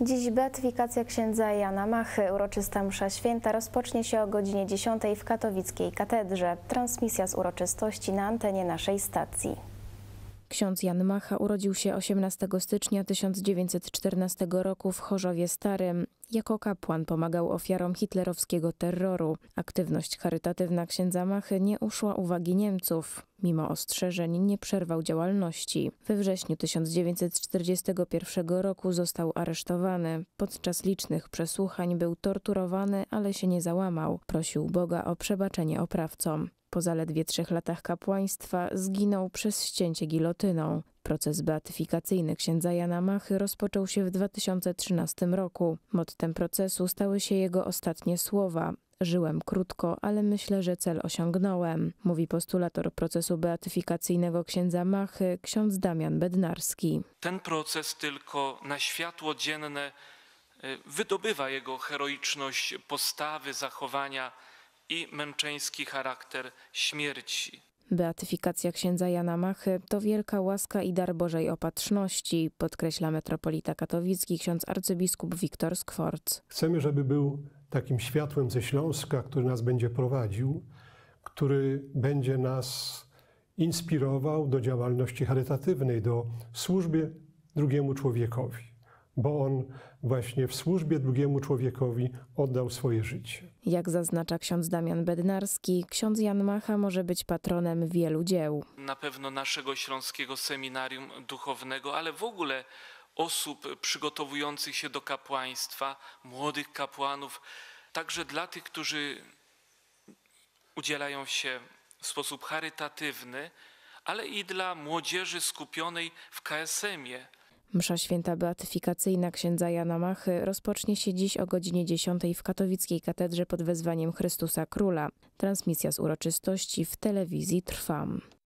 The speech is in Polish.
Dziś beatyfikacja księdza Jana Machy. Uroczysta msza święta rozpocznie się o godzinie 10 w katowickiej katedrze. Transmisja z uroczystości na antenie naszej stacji. Ksiądz Jan Macha urodził się 18 stycznia 1914 roku w Chorzowie Starym. Jako kapłan pomagał ofiarom hitlerowskiego terroru. Aktywność charytatywna księdza Machy nie uszła uwagi Niemców. Mimo ostrzeżeń nie przerwał działalności. We wrześniu 1941 roku został aresztowany. Podczas licznych przesłuchań był torturowany, ale się nie załamał. Prosił Boga o przebaczenie oprawcom. Po zaledwie trzech latach kapłaństwa zginął przez ścięcie gilotyną. Proces beatyfikacyjny księdza Jana Machy rozpoczął się w 2013 roku. Mottem procesu stały się jego ostatnie słowa. Żyłem krótko, ale myślę, że cel osiągnąłem, mówi postulator procesu beatyfikacyjnego księdza Machy, ksiądz Damian Bednarski. Ten proces tylko na światło dzienne y, wydobywa jego heroiczność postawy, zachowania i męczeński charakter śmierci. Beatyfikacja księdza Jana Machy to wielka łaska i dar Bożej Opatrzności, podkreśla metropolita katowicki ksiądz arcybiskup Wiktor Skworc. Chcemy, żeby był takim światłem ze Śląska, który nas będzie prowadził, który będzie nas inspirował do działalności charytatywnej, do służby drugiemu człowiekowi bo on właśnie w służbie drugiemu człowiekowi oddał swoje życie. Jak zaznacza ksiądz Damian Bednarski, ksiądz Jan Macha może być patronem wielu dzieł. Na pewno naszego śląskiego seminarium duchownego, ale w ogóle osób przygotowujących się do kapłaństwa, młodych kapłanów, także dla tych, którzy udzielają się w sposób charytatywny, ale i dla młodzieży skupionej w KSM-ie, Msza święta beatyfikacyjna księdza Jana Machy rozpocznie się dziś o godzinie 10 w katowickiej katedrze pod wezwaniem Chrystusa Króla. Transmisja z uroczystości w telewizji trwa.